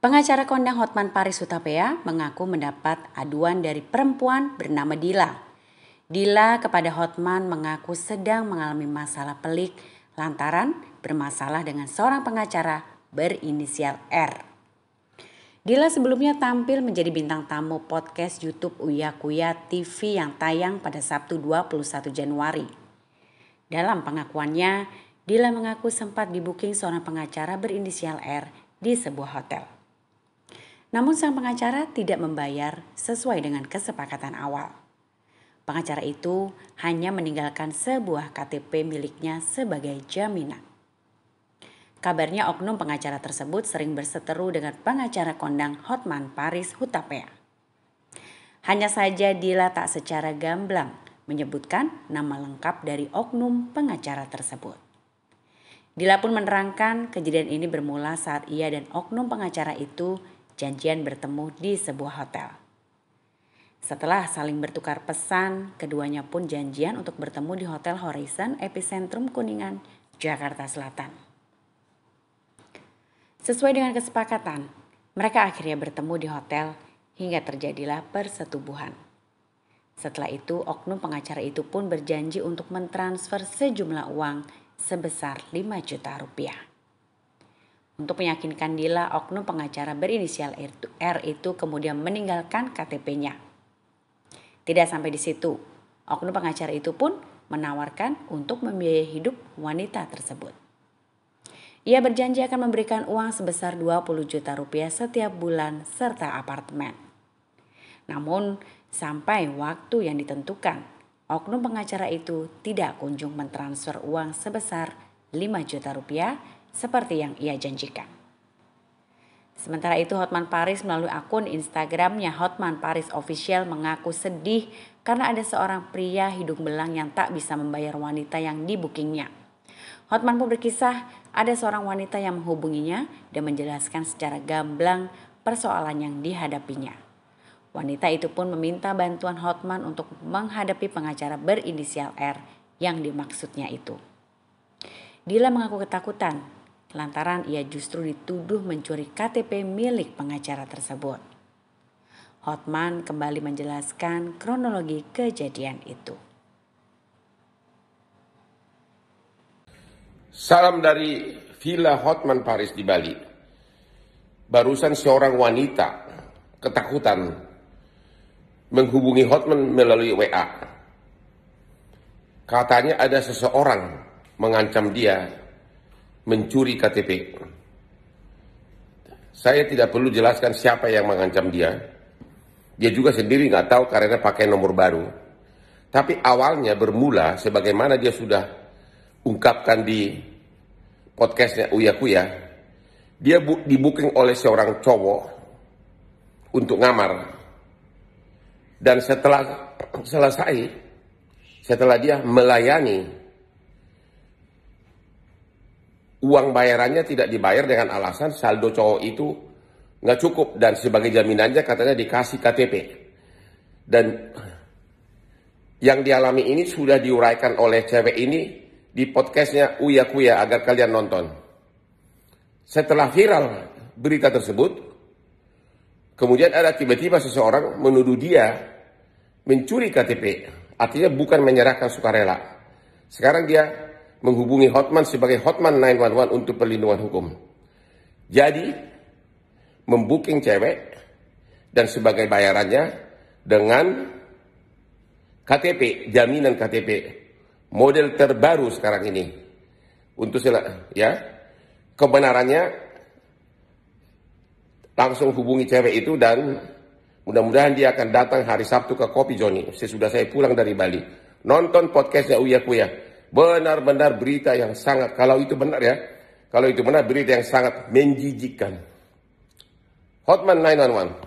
Pengacara kondang Hotman Paris Hutapea mengaku mendapat aduan dari perempuan bernama Dila. Dila kepada Hotman mengaku sedang mengalami masalah pelik lantaran bermasalah dengan seorang pengacara berinisial R. Dila sebelumnya tampil menjadi bintang tamu podcast YouTube Uya Kuya TV yang tayang pada Sabtu 21 Januari. Dalam pengakuannya, Dila mengaku sempat dibuking seorang pengacara berinisial R di sebuah hotel. Namun sang pengacara tidak membayar sesuai dengan kesepakatan awal. Pengacara itu hanya meninggalkan sebuah KTP miliknya sebagai jaminan. Kabarnya oknum pengacara tersebut sering berseteru dengan pengacara kondang Hotman Paris Hutapea. Hanya saja Dila tak secara gamblang menyebutkan nama lengkap dari oknum pengacara tersebut. Dila pun menerangkan kejadian ini bermula saat ia dan oknum pengacara itu janjian bertemu di sebuah hotel. Setelah saling bertukar pesan, keduanya pun janjian untuk bertemu di Hotel Horizon Epicentrum Kuningan, Jakarta Selatan. Sesuai dengan kesepakatan, mereka akhirnya bertemu di hotel hingga terjadilah persetubuhan. Setelah itu, oknum pengacara itu pun berjanji untuk mentransfer sejumlah uang sebesar 5 juta rupiah. Untuk meyakinkan Dila, oknum pengacara berinisial R itu kemudian meninggalkan KTP-nya. Tidak sampai di situ, oknum pengacara itu pun menawarkan untuk membiayai hidup wanita tersebut. Ia berjanji akan memberikan uang sebesar 20 juta rupiah setiap bulan serta apartemen. Namun, sampai waktu yang ditentukan, oknum pengacara itu tidak kunjung mentransfer uang sebesar 5 juta rupiah seperti yang ia janjikan. Sementara itu Hotman Paris melalui akun Instagramnya Hotman Paris Official mengaku sedih karena ada seorang pria hidung belang yang tak bisa membayar wanita yang di Hotman pun berkisah ada seorang wanita yang menghubunginya dan menjelaskan secara gamblang persoalan yang dihadapinya. Wanita itu pun meminta bantuan Hotman untuk menghadapi pengacara berinisial R yang dimaksudnya itu. Dila mengaku ketakutan lantaran ia justru dituduh mencuri KTP milik pengacara tersebut. Hotman kembali menjelaskan kronologi kejadian itu. Salam dari Villa Hotman Paris di Bali. Barusan seorang wanita ketakutan menghubungi Hotman melalui WA. Katanya ada seseorang mengancam dia mencuri KTP. Saya tidak perlu jelaskan siapa yang mengancam dia. Dia juga sendiri nggak tahu karena pakai nomor baru. Tapi awalnya bermula sebagaimana dia sudah ungkapkan di podcastnya Uya Kuya, dia dibuking oleh seorang cowok untuk ngamar. Dan setelah selesai, setelah dia melayani uang bayarannya tidak dibayar dengan alasan saldo cowok itu nggak cukup dan sebagai jaminannya katanya dikasih KTP. Dan yang dialami ini sudah diuraikan oleh cewek ini di podcastnya Uya Kuya agar kalian nonton. Setelah viral berita tersebut, kemudian ada tiba-tiba seseorang menuduh dia mencuri KTP, artinya bukan menyerahkan sukarela. Sekarang dia menghubungi Hotman sebagai Hotman 911 untuk perlindungan hukum. Jadi, membuking cewek dan sebagai bayarannya dengan KTP, jaminan KTP. Model terbaru sekarang ini. Untuk sila, ya. Kebenarannya langsung hubungi cewek itu dan mudah-mudahan dia akan datang hari Sabtu ke Kopi Joni sesudah saya pulang dari Bali. Nonton podcastnya Uya Kuya benar-benar berita yang sangat kalau itu benar ya kalau itu benar berita yang sangat menjijikan Hotman 911